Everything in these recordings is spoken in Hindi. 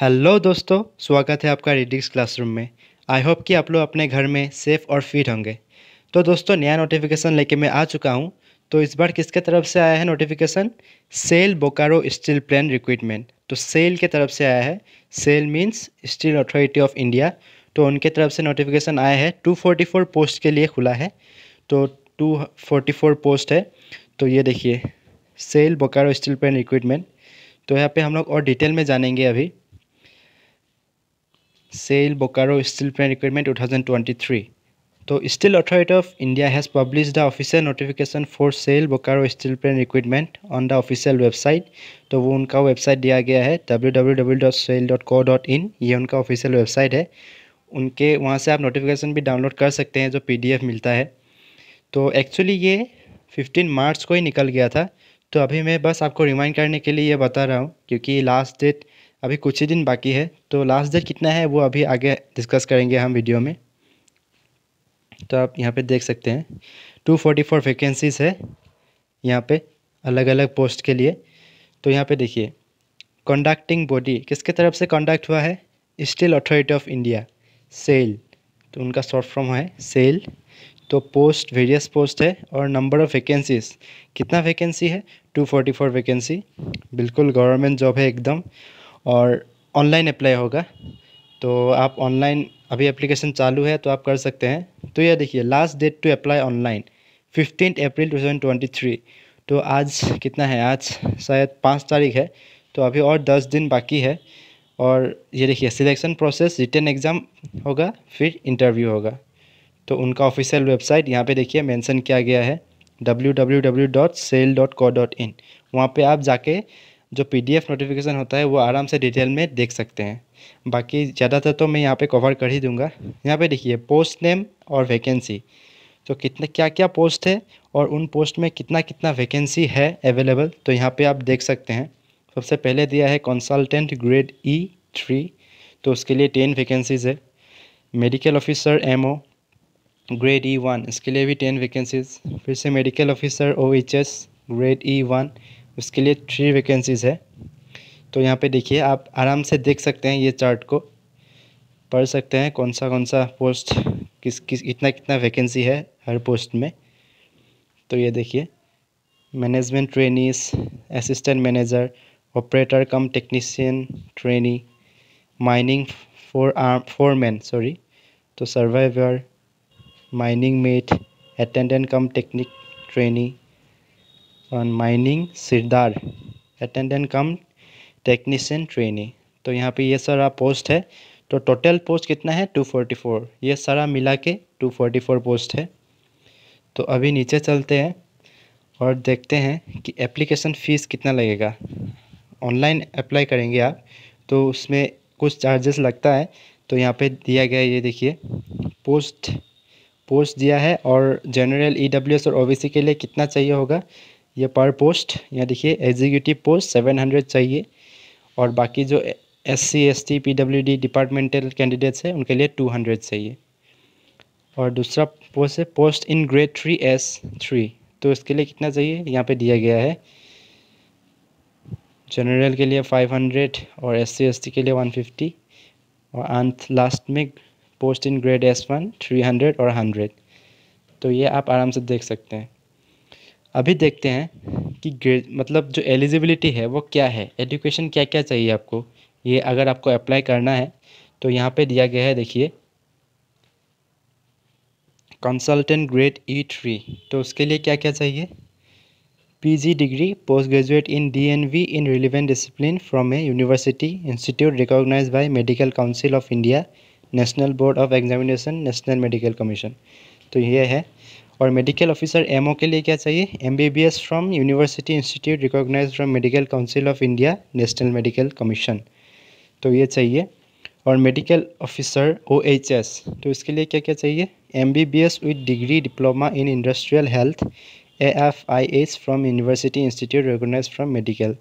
हेलो दोस्तों स्वागत है आपका रिडिक्स क्लासरूम में आई होप कि आप लोग अपने घर में सेफ़ और फिट होंगे तो दोस्तों नया नोटिफिकेशन लेके मैं आ चुका हूँ तो इस बार किसके तरफ से आया है notification SAIL Bokaro steel plant recruitment तो सेल के तरफ से आया है SAIL means Steel Authority of India तो उनके तरफ से नोटिफिकेशन आया है टू पोस्ट के लिए खुला है तो टू पोस्ट है तो ये देखिए SAIL Bokaro steel plant recruitment तो यहाँ पर हम लोग और डिटेल में जानेंगे अभी SAIL Bokaro steel plant recruitment two thousand twenty three तो Steel Authority of India has published the official notification for SAIL Bokaro steel plant recruitment on the official website तो वो उनका वेबसाइट दिया गया है W W W dot dot dot SAIL in ये उनका ऑफिशियल वेबसाइट है उनके वहाँ से आप नोटिफिकेशन भी डाउनलोड कर सकते हैं जो पी डी एफ मिलता है तो एक्चुअली ये फिफ्टीन मार्च को ही निकल गया था तो अभी मैं बस आपको रिमाइंड करने के लिए ये बता रहा हूँ क्योंकि लास्ट डेट अभी कुछ ही दिन बाकी है तो लास्ट डेट कितना है वो अभी आगे डिस्कस करेंगे हम वीडियो में तो आप यहाँ पे देख सकते हैं 244 वैकेंसीज है यहाँ पे अलग अलग पोस्ट के लिए तो यहाँ पे देखिए कंडक्टिंग बॉडी किसके तरफ से कंडक्ट हुआ है Steel Authority of India SAIL तो उनका शॉर्ट फॉर्म है सेल तो पोस्ट वेरियस पोस्ट है और नंबर ऑफ़ वैकेंसीज कितना वैकेंसी है टू फोर्टी फोर वैकेंसी बिल्कुल गवर्नमेंट जॉब है एकदम और ऑनलाइन अप्लाई होगा तो आप ऑनलाइन अभी एप्लीकेशन चालू है तो आप कर सकते हैं तो यह देखिए last date to apply online fifteen April two thousand twenty three तो आज कितना है आज शायद पाँच तारीख है तो अभी और दस दिन बाकी है और ये देखिए सिलेक्शन प्रोसेस रिटर्न एग्ज़ाम होगा फिर इंटरव्यू होगा तो उनका ऑफिशियल वेबसाइट यहाँ पे देखिए मेंशन किया गया है W W W dot SAIL dot co dot in वहाँ पर आप जाके जो पीडीएफ नोटिफिकेशन होता है वो आराम से डिटेल में देख सकते हैं बाकी ज़्यादातर तो मैं यहाँ पे कवर कर ही दूंगा यहाँ पे देखिए पोस्ट नेम और वैकेंसी तो कितने क्या क्या पोस्ट है और उन पोस्ट में कितना कितना वैकेंसी है अवेलेबल तो यहाँ पर आप देख सकते हैं सबसे पहले दिया है कंसल्टेंट ग्रेड ई थ्री तो उसके लिए टेन वैकेंसीज़ है medical officer MO grade E one इसके लिए भी टेन वैकेंसीज फिर से medical officer O H S grade E one उसके लिए थ्री वैकेंसीज़ है तो यहाँ पे देखिए आप आराम से देख सकते हैं ये चार्ट को पढ़ सकते हैं कौन सा कौन सा पोस्ट किस किस कितना कितना वैकेंसी है हर पोस्ट में तो ये देखिए management trainees assistant manager operator cum technician trainee mining forearm foreman sorry तो survivor mining mate attendant cum technic trainee On mining सिरदार अटेंडेंट कम टेक्नीशियन ट्रेनी तो यहाँ पे ये सारा पोस्ट है तो टोटल पोस्ट कितना है 244 ये सारा मिला के फोर पोस्ट है तो अभी नीचे चलते हैं और देखते हैं कि एप्लीकेशन फ़ीस कितना लगेगा ऑनलाइन अप्लाई करेंगे आप तो उसमें कुछ चार्जेस लगता है तो यहाँ पे दिया गया ये देखिए पोस्ट पोस्ट दिया है और जनरल ई e और ओ के लिए कितना चाहिए होगा ये पर पोस्ट यहाँ देखिए एग्जीक्यूटिव पोस्ट सेवन हंड्रेड चाहिए और बाकी जो S C S T P W D departmental candidates हैं उनके लिए टू हंड्रेड चाहिए और दूसरा पोस्ट है post in grade three S three तो इसके लिए कितना चाहिए यहाँ पे दिया गया है जनरल के लिए फाइव हंड्रेड और एस सी एस टी के लिए वन फिफ्टी और अंत लास्ट में post in grade S one three hundred और हंड्रेड तो ये आप आराम से देख सकते हैं अभी देखते हैं कि ग्रेड मतलब जो एलिजिबिलिटी है वो क्या है एजुकेशन क्या क्या चाहिए आपको ये अगर आपको अप्लाई करना है तो यहाँ पे दिया गया है देखिए कंसल्टेंट ग्रेड ई थ्री तो उसके लिए क्या क्या चाहिए PG degree post graduate in DNB in relevant discipline from a university institute recognized by Medical Council of India National Board of Examination National Medical Commission तो ये है और मेडिकल ऑफिसर एमओ के लिए क्या चाहिए M B from university institute recognize from Medical Council of India National Medical Commission तो ये चाहिए और मेडिकल ऑफिसर ओ एस तो इसके लिए क्या क्या चाहिए M B B S with degree diploma in industrial health A F I S from university institute recognize from medical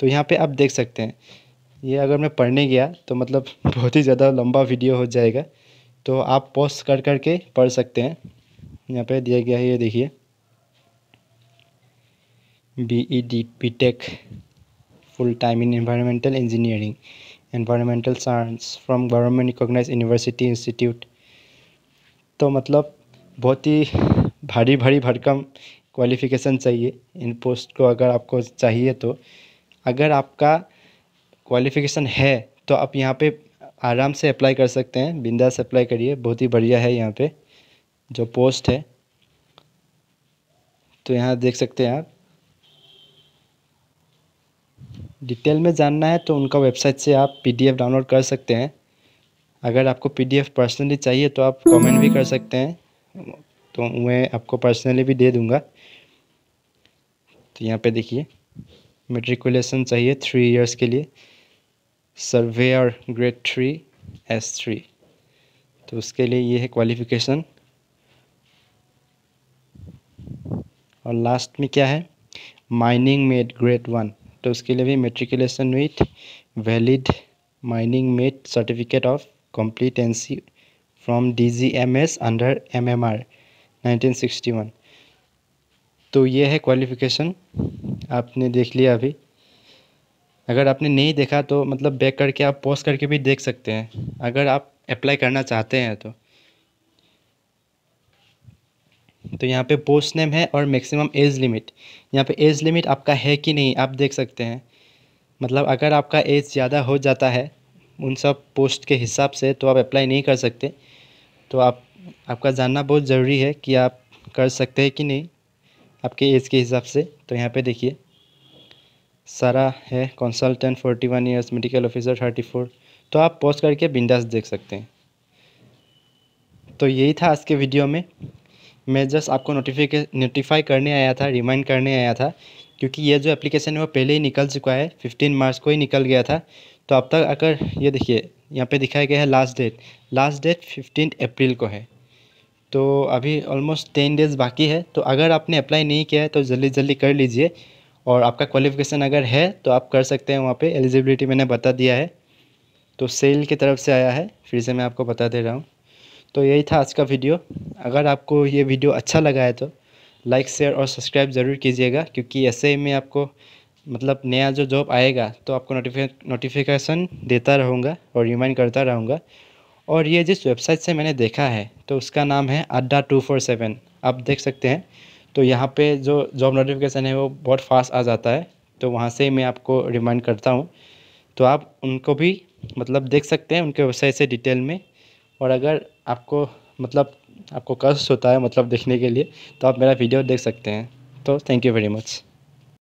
तो यहाँ पे आप देख सकते हैं ये अगर मैं पढ़ने गया तो मतलब बहुत ही ज़्यादा लंबा वीडियो हो जाएगा तो आप पॉज कर कर के पढ़ सकते हैं यहाँ पे दिया गया है ये देखिए B E D B tech full time in environmental engineering environmental science from government recognize university institute तो मतलब बहुत ही भारी भारी भरकम क्वालिफ़िकेशन चाहिए इन पोस्ट को अगर आपको चाहिए तो अगर आपका क्वालिफ़िकेशन है तो आप यहाँ पे आराम से अप्लाई कर सकते हैं बिंदा से अप्लाई करिए बहुत ही बढ़िया है यहाँ पे जो पोस्ट है तो यहाँ देख सकते हैं आप डिटेल में जानना है तो उनका वेबसाइट से आप पीडीएफ डाउनलोड कर सकते हैं अगर आपको पीडीएफ पर्सनली चाहिए तो आप कमेंट भी कर सकते हैं तो मैं आपको पर्सनली भी दे दूँगा तो यहाँ पर देखिए मेट्रिकुलेशन चाहिए थ्री ईयर्स के लिए surveyor grade three S three तो उसके लिए ये है क्वालिफिकेशन और लास्ट में क्या है माइनिंग मेट ग्रेड वन तो उसके लिए भी matriculation with valid mining mate certificate of competency from D G M S under M M R nineteen sixty one तो ये है क्वालिफिकेशन आपने देख लिया अभी अगर आपने नहीं देखा तो मतलब बैक करके आप पॉज करके भी देख सकते हैं अगर आप अप्लाई करना चाहते हैं तो तो यहाँ पे पोस्ट नेम है और मैक्सिमम एज लिमिट यहाँ पे एज लिमिट आपका है कि नहीं आप देख सकते हैं मतलब अगर आपका एज ज़्यादा हो जाता है उन सब पोस्ट के हिसाब से तो आप अप्लाई नहीं कर सकते तो आप आपका जानना बहुत ज़रूरी है कि आप कर सकते हैं कि नहीं आपके एज के हिसाब से तो यहाँ पे देखिए सारा है consultant forty one years medical officer thirty four तो आप पोस्ट करके बिंदास देख सकते हैं तो यही था आज के वीडियो में मैं जस्ट आपको नोटिफिके नोटिफाई करने आया था रिमाइंड करने आया था क्योंकि ये जो एप्लीकेशन है वो पहले ही निकल चुका है फिफ्टीन मार्च को ही निकल गया था तो अब तक अगर ये देखिए यहाँ पे दिखाया गया है last date last date fifteen April को है तो अभी ऑलमोस्ट टेन डेज़ बाकी है तो अगर आपने अप्लाई नहीं किया है तो जल्दी जल्दी कर लीजिए और आपका क्वालिफ़िकेशन अगर है तो आप कर सकते हैं वहाँ पे एलिजिबिलिटी मैंने बता दिया है तो सेल की तरफ से आया है फिर से मैं आपको बता दे रहा हूँ तो यही था आज का वीडियो अगर आपको ये वीडियो अच्छा लगा है तो लाइक शेयर और सब्सक्राइब ज़रूर कीजिएगा क्योंकि ऐसे में आपको मतलब नया जो जॉब आएगा तो आपको नोटिफिक नोटिफिकेशन देता रहूँगा और रिमाइंड करता रहूँगा और ये जिस वेबसाइट से मैंने देखा है तो उसका नाम है अड्डा टू फोर सेवन आप देख सकते हैं तो यहाँ पे जो जॉब नोटिफिकेशन है वो बहुत फास्ट आ जाता है तो वहाँ से मैं आपको रिमाइंड करता हूँ तो आप उनको भी मतलब देख सकते हैं उनके वेबसाइट से डिटेल में और अगर आपको मतलब आपको कष्ट होता है मतलब देखने के लिए तो आप मेरा वीडियो देख सकते हैं तो थैंक यू वेरी मच